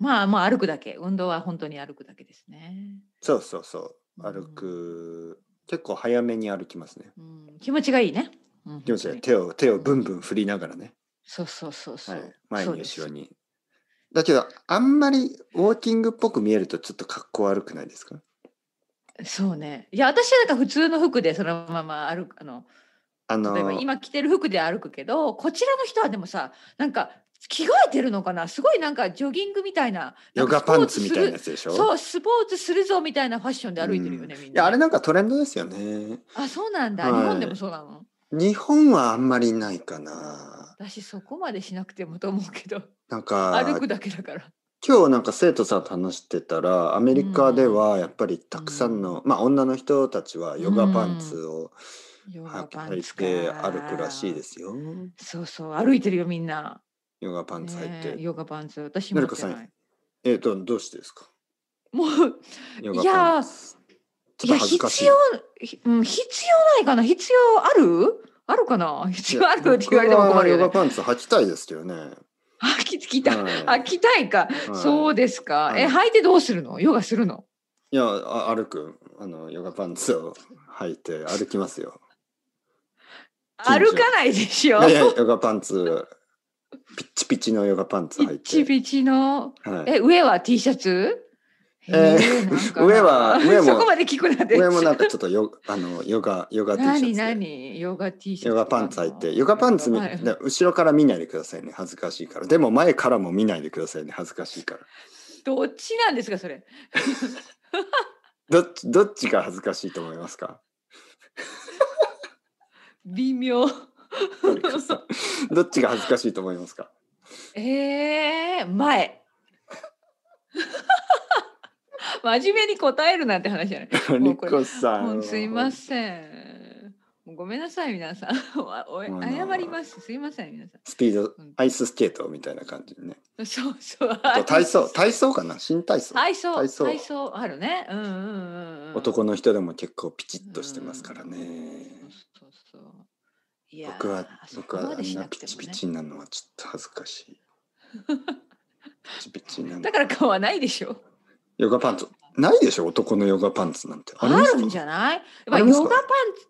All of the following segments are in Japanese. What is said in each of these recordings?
まあまあ歩くだけ運動は本当に歩くだけですね。そうそうそう歩く、うん、結構早めに歩きますね。うん、気持ちがいいね。気持ちがいい手を手をブンブン振りながらね。そうそうそうそう。はい、前に後ろに。だけどあんまりウォーキングっぽく見えるとちょっと格好悪くないですかそうね。いや私はなんか普通の服でそのまま歩くあの。あのー、今着てる服で歩くけどこちらの人はでもさなんか着替えてるのかなすごいなんかジョギングみたいなヨガパンツみたいなやつでしょそうスポーツするぞみたいなファッションで歩いてるよね、うん、いやあれなんかトレンドですよねあそうなんだ、はい、日本でもそうなの日本はあんまりないかな私そこまでしなくてもと思うけどなんか歩くだけだから今日なんか生徒さんと話してたらアメリカではやっぱりたくさんの、うん、まあ女の人たちはヨガパンツを、うん履いて歩くらしいですよ。そうそう歩いてるよみんな。ヨガパンツ入いて。ヨガパンツ、私ものさんっえっ、と、どうしてですかもう、ヨガいパやンツ。いや、必要、うん、必要ないかな必要あるあるかな必要あるって言われても困るよ僕はヨガパンツ履きたいですけどね。あ、ききた、い着たいか。そうですか。え、履いてどうするのヨガするのいや、あ歩く、あの、ヨガパンツを履いて歩きますよ。歩かないでしょいやいや、ヨガパンツピッチピチのヨガパンツ履いて。ピチピチの。はい、え、上は T シャツえー、上は、上も、な上もなんかちょっとヨあのヨガ、ヨガ T シャツ。何何ヨガ T シャツ。ヨガパンツ履いて、ヨガパンツ、はい、後ろから見ないでくださいね、恥ずかしいから。でも前からも見ないでくださいね、恥ずかしいから。どっちなんですか、それ。どっち、どっちが恥ずかしいと思いますか微妙。どっちが恥ずかしいと思いますかえー、前。真面目に答えるなんて話じゃない。リコさん。すいません。ごめんなさい皆さん。謝ります。すいません皆さん。スピード、アイススケートみたいな感じね。そうそう。体操、体操かな、新体操。体操、体操体操あるね。うんうんうん、男の人でも結構ピチッとしてますからね。うそうそう。いや僕は僕はあんなピチピチなのはちょっと恥ずかしい。ピチピチなだから顔はないでしょ。ヨガパンツないでしょ男のヨガパンツなんてあるんじゃないヨガパンツ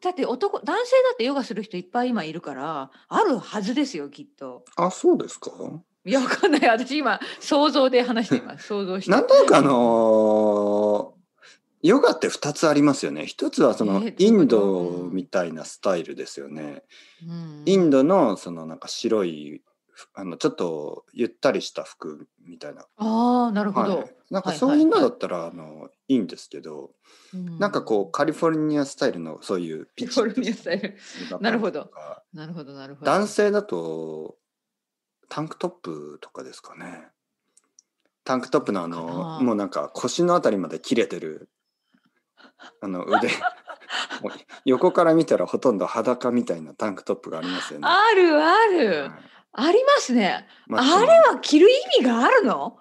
だって男男性だってヨガする人いっぱい今いるからあるはずですよきっとあそうですかいやわかんない私今想像で話しています想像してなんとなくあのーヨガって2つありますよね。一つはそのインドみたいなスタイルですよね。インドのそのなんか白いあのちょっとゆったりした服みたいな。ああなるほど、はい、なんかそういうのだったら、あのいいんですけど、うん、なんかこうカリフォルニアスタイルのそういうピッチカリフォルニアスタイル。なるほど。なるほどなるほど。男性だとタンクトップとかですかね。タンクトップのあのもうなんか腰のあたりまで切れてるあの腕横から見たらほとんど裸みたいなタンクトップがありますよね。あるある、はい、ありますね、あ。れは着る意味があるの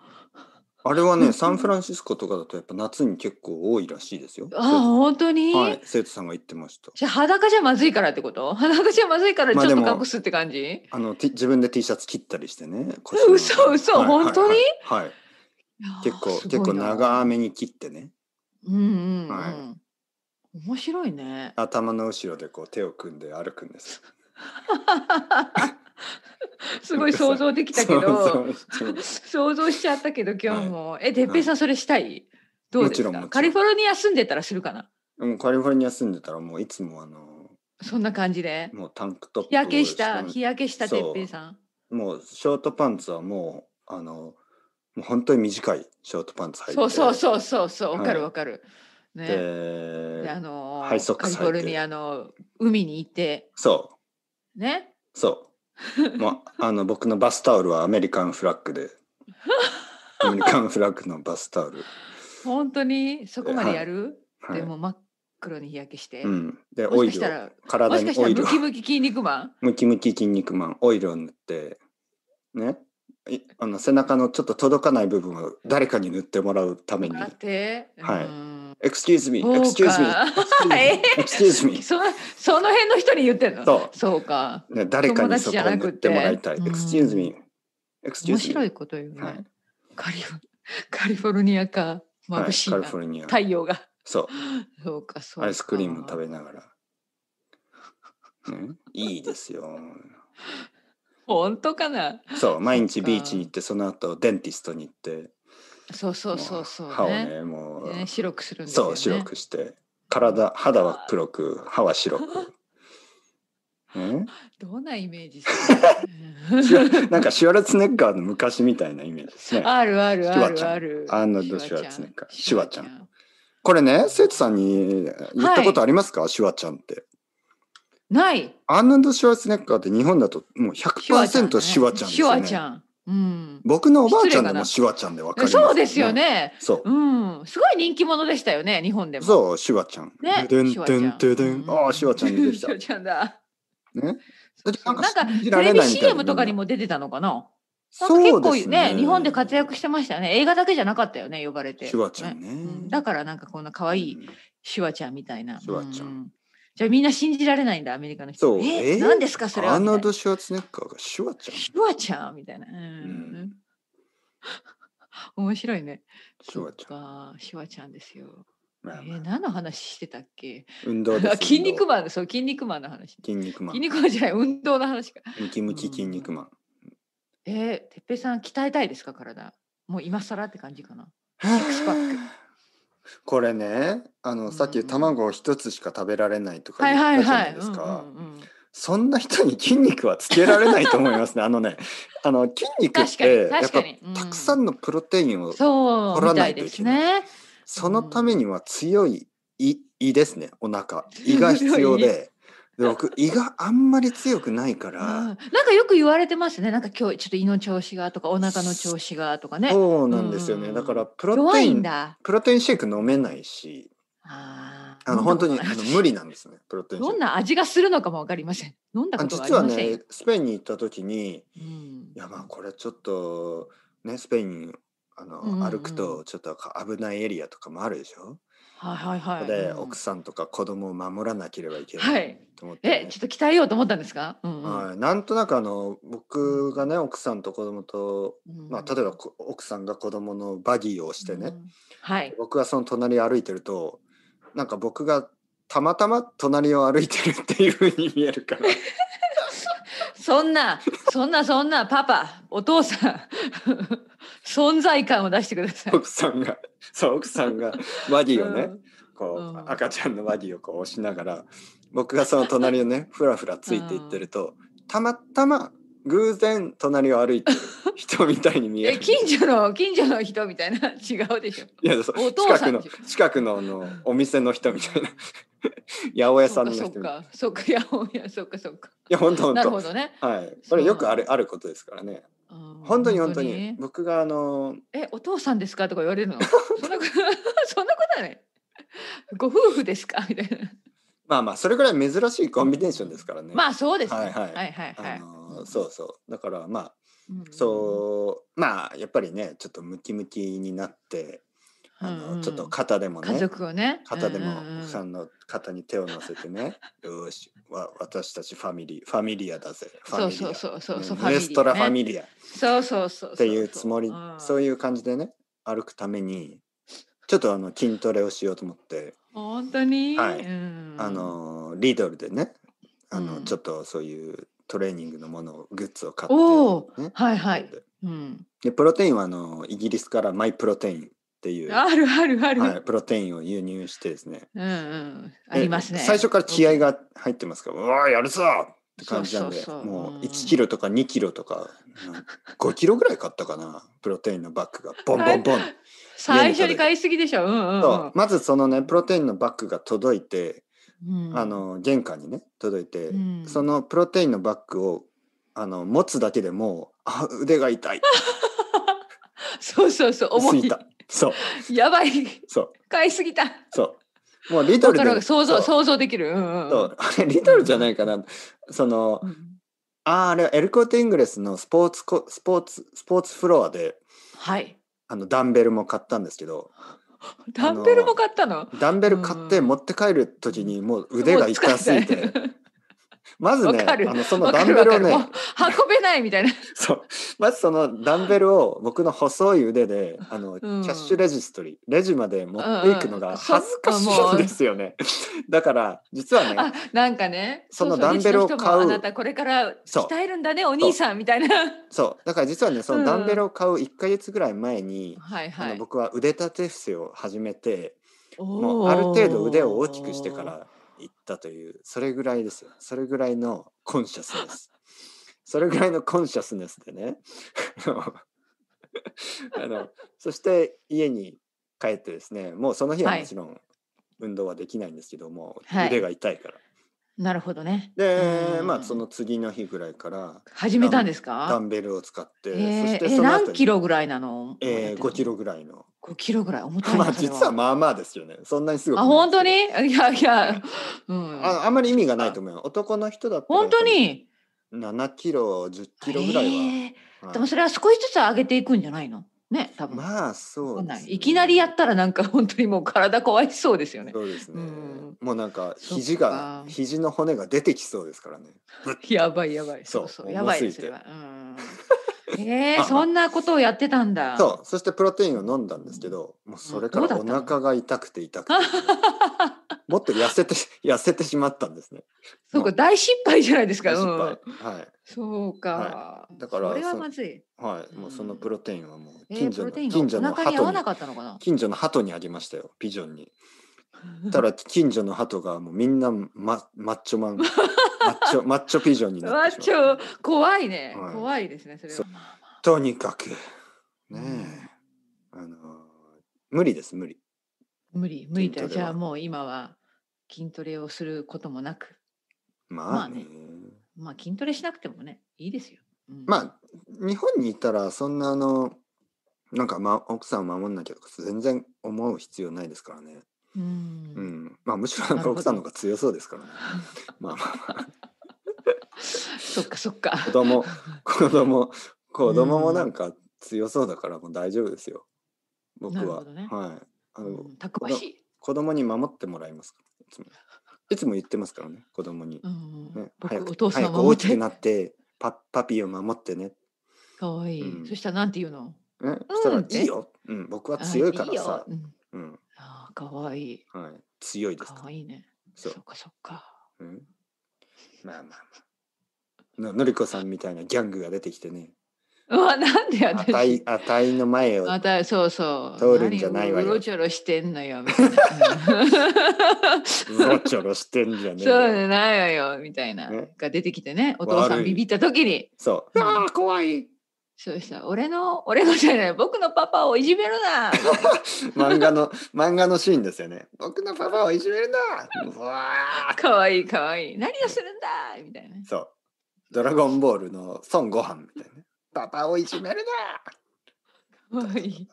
あれはね、サンフランシスコとかだとやっぱ夏に結構多いらしいですよ。あ、本当に、はい、生徒さんが言ってました。じゃ裸じゃまずいからってこと裸じゃまずいからちょっと隠すって感じ、まあ、あの自分で T シャツ切ったりしてね。嘘嘘、はい、本当に、はい、はい、結構結構長めに切ってね。うんうんうん、はい、面白いね頭の後ろでこう手を組んで歩くんです すごい想像できたけど想像しちゃったけど今日も、はい、え哲平さんそれしたい、はい、どうですかカリフォルニア住んでたらするかなうん、カリフォルニア住んでたらもういつもあのそんな感じでもうタンクトップ日焼けした日焼けした哲平さんもうショートパンツはもうあのもう本当に短いショートパンツ履いてそうそうそうそうそうわかるわかる、ね、であのハイソックスカリフォルニアの海に行ってそうねそうまああの 僕のバスタオルはアメリカンフラッグで アメリカンフラッグのバスタオル本当にそこまでやる、はい、でも真っ黒に日焼けして、うん、でオイルを体にオイルムキムキ筋肉マン ムキムキ筋肉マンオイルを塗ってねあの背中のちょっと届かない部分を誰かに塗ってもらうために。はい。Excuse me, excuse me, excuse me. そ その辺の人に言ってんのそうそうか、ね。誰かにそこを塗ってもらいたい。Excuse me, excuse me. 面白いこと言うね。はい、カリフカリフォルニアか眩しいはい、カリフォルニア太陽が。そう。そうかそうか。アイスクリーム食べながら。ね、いいですよ。本当かなそう毎日ビーチに行ってその後デンティストに行ってそうそうそうそう、ね、歯をねもうね白くするんです、ね、そう白くして体肌は黒く歯は白く。どんなイメージなんかシュワルツネッガーの昔みたいなイメージですね。あるあるあるある。アーノルド・シュワルツネッガー。シュワちゃん。これね、生徒さんに言ったことありますか、シュワちゃんって。ない。アーノルド・シュワーツネッカーって日本だともう100%シュワちゃんですよね。シュワちゃん。うん、僕のおばあちゃんでもシュワちゃんでわかります、ね、そうですよね。そう。うん。すごい人気者でしたよね、日本でも。そう、シュワちゃん。ね。でんでんででん。ああ、シュワちゃん出てきた。シュワちゃんだ。ね。なんかテレビ CM とかにも出てたのかな。そう結構ね日本で活躍してましたね。映画だけじゃなかったよね、呼ばれて。シュワちゃんね。だからなんかこんな可愛いシュワちゃんみたいな。シュワちゃん。じゃあみんな信じられないんだ、アメリカの人。そう。えー、何ですか、それは。アード・シュワツネッカーがシュワちゃん。シュワちゃんみたいな。うん。面白いね。シュワちゃん。シュワちゃんですよ。まえ何の話してたっけ運動です筋肉マンそう筋肉マンの話筋肉マン筋肉マンじゃない運動の話かムキムキ筋肉マン、うえー、てっぺさん鍛えたいですか体もう今更って感じかなシックスパックこれねあのさっき卵を一つしか食べられないとか言ったじゃないですか。そんな人に筋肉はつけられないと思いますね。あのね、あの筋肉ってやっぱたくさんのプロテインを取らないといけない。そいね、そのためには強い胃胃ですね。お腹胃が必要で。僕胃があんまり強くないから、うん、なんかよく言われてますねなんか今日ちょっと胃の調子がとかお腹の調子がとかねそうなんですよね、うん、だからプロテインプロテインシェイク飲めないしああの本当にあの無理なんですねプロテインどんな味がするのかも分かりません飲んだこと実はねスペインに行った時に、うん、いやまあこれちょっとねスペインあの、歩くとちょっと危ないエリアとかもあるでしょうはいはいはい、で、うん、奥さんとか子供を守らなければいけないと思って、ねえちょっと鍛えようと思ったんですか、うんうん、はい、なんとなくあの僕がね奥さんと子供と、まあ、例えば奥さんが子供のバギーをしてね、うん、はい、僕がその隣歩いてるとなんか僕がたまたま隣を歩いてるっていうふうに見えるから。そんなそんなそんなパパお父さん存在感を出してください。奥さんが、そう、奥さんがマギーをね、うん、こう、うん、赤ちゃんのマギーをこう押しながら、僕がその隣をね、ふらふらついていってると、たまたま偶然隣を歩いてる人みたいに見える近所の近所の人みたいな違うでしょいやそう近くの近くのあのお店の人みたいな 八百屋さんの人そっかそっか八百屋そっかそうかいや本当本当なるほどねはいそれよくあるあることですからね本当に本当に僕があのえお父さんですかとか言われるの そんなこと そんなことないご夫婦ですか みたいなまあまあそれぐらい珍しいコンビネーションですからねまあそうですねはいはいはいはい、はい、あのー、そうそうだからまあ、うん、そうまあやっぱりねちょっとムキムキになってあの、ちょっと肩でもね、ね、肩でも奥さんの肩に手を乗せてね、うんうん、よしわ私たちファミリーファミリアだぜファミリアそうそうそう、レストラファミリアそうそうそうっていうつもりそういう感じでね歩くためにちょっとあの筋トレをしようと思って本当に、はい、うん、あのリドルでねあの、うん、ちょっとそういうトレーニングのものをグッズを買って、ね、はいはい、うん、でプロテインはあのイギリスからマイプロテインっていう、あるあるある、はい、プロテインを輸入してですね。うんうん、ありますね。最初から気合が入ってますから、うわやるぞって感じなんでもう1キロとか2キロとか5キロぐらい買ったかなプロテインのバッグがボンボンボン。最初に買いすぎでしょ、うんうん、うん、まずそのねプロテインのバッグが届いて、うん、あの玄関にね届いて、うん、そのプロテインのバッグをあの持つだけでもあ腕が痛い そうそうそう重いたそう。やばい。そう。買いすぎた。そう。もうリトルで。想像、想像できる。うんうん、そう。あれ、リトルじゃないかな。その、うん、ああ、あれ、エルコーテイングレスのスポーツコ、スポーツ、スポーツフロアで、はい。あの、ダンベルも買ったんですけど、ダンベルも買ったのダンベル買って持って帰る時にもう腕が痛すぎて、まずね、あのそのダンベルをね、運べないみたいな。そう。まずそのダンベルを僕の細い腕で、あの、キャッシュレジストリー、レジまで持っていくのが恥ずかしいんですよね。だから、実はね、なんかね、そのダンベルを買う。あなたこれから鍛えるんだね、お兄さんみたいな。そう。だから実はね、そのダンベルを買う1か月ぐらい前に、はいはい、僕は腕立て伏せを始めて、もうある程度腕を大きくしてから、ったというそれぐらいですよそれぐらいのコンシャスです それぐらいのコンシャスネスでね あのそして家に帰ってですねもうその日はもちろん運動はできないんですけども、はい、腕が痛いから、なるほどね。で、まあその次の日ぐらいから始めたんですか？ダンベルを使って、そしてその何キロぐらいなの？ええー、キロぐらいの。五キロぐらい重たいまあ実はまあまあですよね。そんなにすごい。あ本当に？いやいや、うん。ああんまり意味がないと思う。男の人だったら本当に七キロ十キロぐらいは、でもそれは少しずつ上げていくんじゃないの？ね多分まあそう、ね、いきなりやったらなんか 本当にもう体壊しそうですよねそうですね、うん、もうなんか肘が肘の骨が出てきそうですからね やばいやばいそうそうやばいですよ、うんえー、そんなことをやってたんだ。そう、そしてプロテインを飲んだんですけど、もうそれからお腹が痛くて痛くて。もっと痩せて、痩せてしまったんですね。そうか、まあ、大失敗じゃないですか。失敗。うん、はい。そうか、はい。だから。それはまずい。はい、もうそのプロテインはもう近所の、えー、近所の鳩に。に近所の鳩にありましたよ、ピジョンに。ただ近所の鳩がもうみんなママッチョマン マッチョ、マッチョピジョンになってしまう。マッチョ、怖いね。はい、怖いですね、それは。とにかく、ねえ、あの、無理です、無理。無理、無理だ。じゃあもう今は筋トレをすることもなく。まあね。まあ、ねまあ、筋トレしなくてもね、いいですよ。うん、まあ、日本にいたら、そんなあの、なんか、ま、奥さんを守んなきゃとか全然思う必要ないですからね。うん、うん、まあむしろなんか奥さんの方が強そうですからね。まあまあまあ。そっかそっか。子供 子供子供もなんか強そうだからもう大丈夫ですよ。僕は、ね、はい。あの、うん、たくましい。子供に守ってもらいますからいつも。いつも言ってますからね子供に。うん、ね、早くお父さん早く大きくなってパパピーを守ってね。可愛いい。うん、そしたらなんて言うの？え、そしたらいいよ。うん、僕は強いからさ。うん、うんああ、かわいい。はい。強いですか。かわいいね。そう。そっかそっか。うん。まあまあまあ。ののりこさんみたいなギャングが出てきてね。うわ、なんで私。あたい、あたいの前を。あたい、そうそう。通るんじゃないわよ。うろちょろしてんのよ、みたいな。うろちょろしてんじゃねえ。そうじゃないわよ、みたいな。が出てきてね、お父さんビビった時に。そう。ああ、怖い。そうした俺の俺のじゃない僕のパパをいじめるな 漫画の漫画のシーンですよね僕のパパをいじめるなわかわいいかわいい何をするんだみたいなそうドラゴンボールの孫悟飯みたいなパパをいじめるなかわいい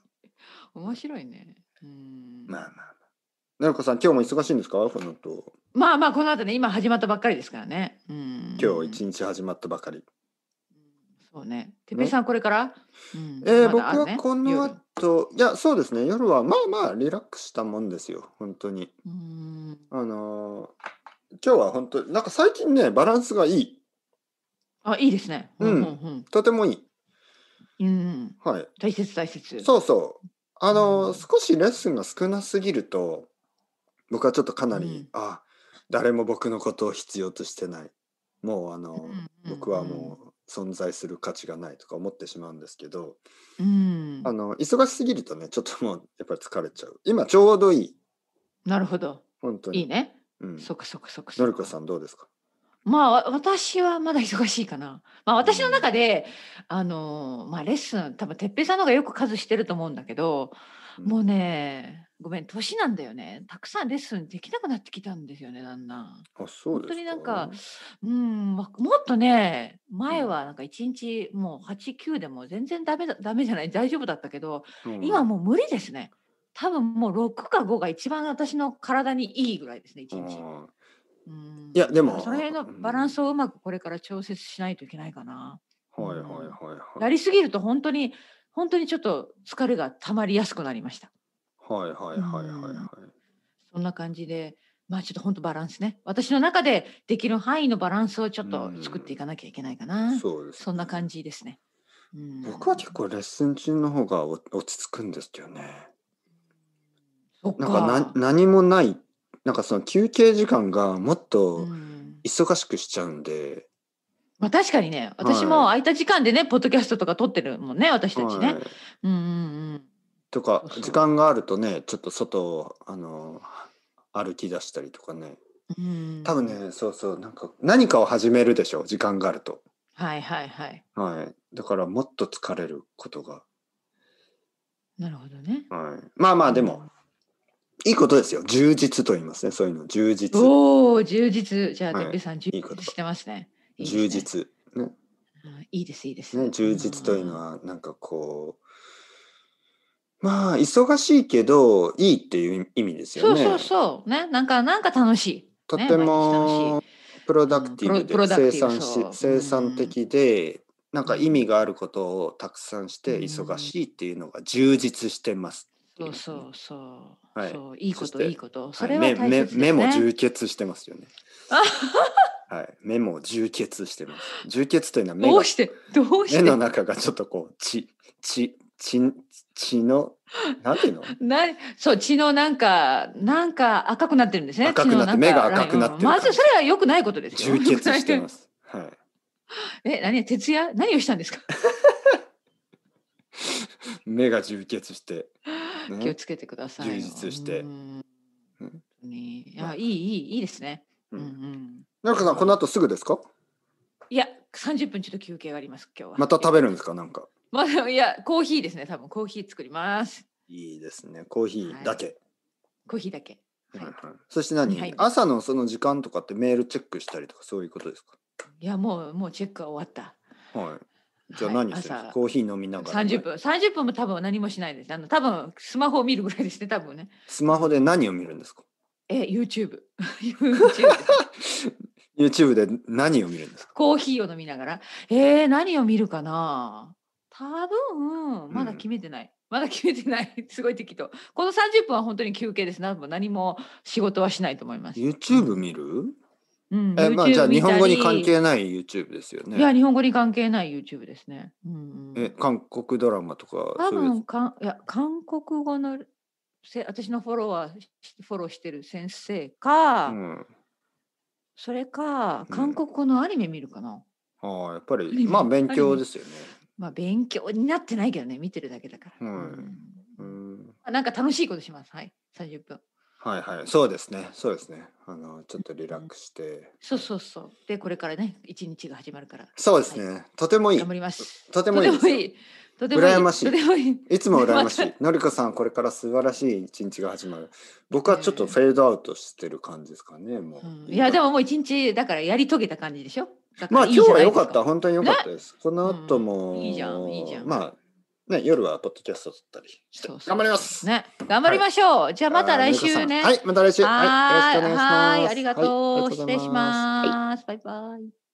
面白いねうんまあまあまあなるこさん今日も忙しいんですかこの後まあまあこの後ね今始まったばっかりですからねうん今日一日始まったばかりそうね。てめぺさん、これから、うん、えー、僕はこの後、いや、そうですね。夜は、まあまあ、リラックスしたもんですよ。本当に。あのー、今日は本当、なんか最近ね、バランスがいい。あ、いいですね。うん。うんうん、とてもいい。うん、はい。大切、大切。そうそう。あのー、少しレッスンが少なすぎると、僕はちょっとかなり、あ、誰も僕のことを必要としてない。もうあの、僕はもう存在する価値がないとか思ってしまうんですけど、うん、あの忙しすぎるとねちょっともうやっぱり疲れちゃう今ちょうどいいなるほど本当にいいね、うん、そくそくそくのりこさんどうですかまあ私はまだ忙しいかな、まあ、私の中で、うん、あのまあ、レッスン多分哲平さんの方がよく数してると思うんだけどもうねごめん年なんだよねたくさんレッスンできなくなってきたんですよねだんだん。あそうです本当になんかうんもっとね前はなんか一日もう89でも全然ダメだダメじゃない大丈夫だったけど、うん、今もう無理ですね多分もう6か5が一番私の体にいいぐらいですね一日。いやでもその辺のバランスをうまくこれから調節しないといけないかな。はいはいはいはい。りすぎると本当に本当にちょっと疲れがたまりやすくなりました。はいはいはいはいはい。そんな感じで、まあちょっと本当バランスね。私の中でできる範囲のバランスをちょっと作っていかなきゃいけないかな。うそうです、ね、そんな感じですね。うん、僕は結構レッスン中の方が落ち着くんですよね。そっかなんか何もないなんかその休憩時間がもっと忙しくしちゃうんで、まあ、確かにね私も空いた時間でね、はい、ポッドキャストとか撮ってるもんね私たちね。はい、うんうんうんとか時間があるとねちょっと外をあの歩き出したりとかね、うん、多分ねそうそうなんか何かを始めるでしょ時間があると。はいはいはい。はい、だからもっと疲れることが。なるほどね。はい、まあまあでも、いいことですよ充実と言いますねそういうの充実。おお充実じゃあ哲平、はさん充実してますね。いい充実ねいいですいいですね充実というのはなんかこうまあ忙しいけどいいっていう意味ですよねそうそうそうねなんかなんか楽しい、とてもプロダクティブで、生産し生産的で、なんか意味があることをたくさんして忙しいっていうのが充実してます。そうそうそう。はい、いいこといいこと。それは、ねはい、目も充血してますよね。はい、目も充血してます。充血というのは目どうしてどうして目の中がちょっとこう血血血血のなんていうの？なそう血のなんかなんか赤くなってるんですね。赤くなって目が赤くなってる。まずそれは良くないことですよ。充血してます。はい。え何徹夜何をしたんですか？目が充血して、ね、気をつけてください。充実して。うん、いや、まあ、いいいいいいですね。うん、うんなんかさん、この後すぐですかいや、30分ちょっと休憩があります、今日は。また食べるんですか、なんか。まあ、いや、コーヒーですね、多分コーヒー作ります。いいですね、コーヒーだけ。はい、コーヒーだけ。そして何、はい、朝のその時間とかってメールチェックしたりとかそういうことですかいやもうもうチェックは終わった。はい。じゃあ何してるんですか、コーヒー飲みながら。三十分三十分も多分何もしないです。あの多分スマホを見るぐらいですね多分ね。スマホで何を見るんですか。え YouTube。YouTube YouTube で何を見るんですかコーヒーを飲みながら。えー、何を見るかな多分、まだ決めてない。うん、まだ決めてない。すごい適当。この30分は本当に休憩です。何も何も仕事はしないと思います。YouTube 見るうん、えまあじゃあ日本語に関係ない YouTube ですよね。いや日本語に関係ない YouTube ですね。うん、え韓国ドラマとか多分かいや韓国語のせ私のフォロワーフォローしてる先生か、うん、それか、韓国語のアニメ見るかな。ああ、やっぱり、まあ、勉強ですよね。まあ、勉強になってないけどね、見てるだけだから。はいうん、なんか楽しいことします。はい、三十分。はいはい、そうですね。そうですね。あの、ちょっとリラックスして。そうそうそう。で、これからね、一日が始まるから。そうですね。とてもいい。頑張ります。とてもいい。とても羨ましいもいいいつも羨ましい のりこさんこれから素晴らしい一日が始まる僕はちょっとフェードアウトしてる感じですかねもう、うん、いやでももう一日だからやり遂げた感じでしょまあ今日は良かった本当に良かったです、ね、この後も、うん、いいじゃんいいじゃんまあね、夜はポッドキャスト撮ったりして頑張ります。ね、頑張りましょう。はい、じゃあまた来週ね。はい、また来週。はい、よろしくお願いします。はい、ありがとう。失礼します。バイバイ。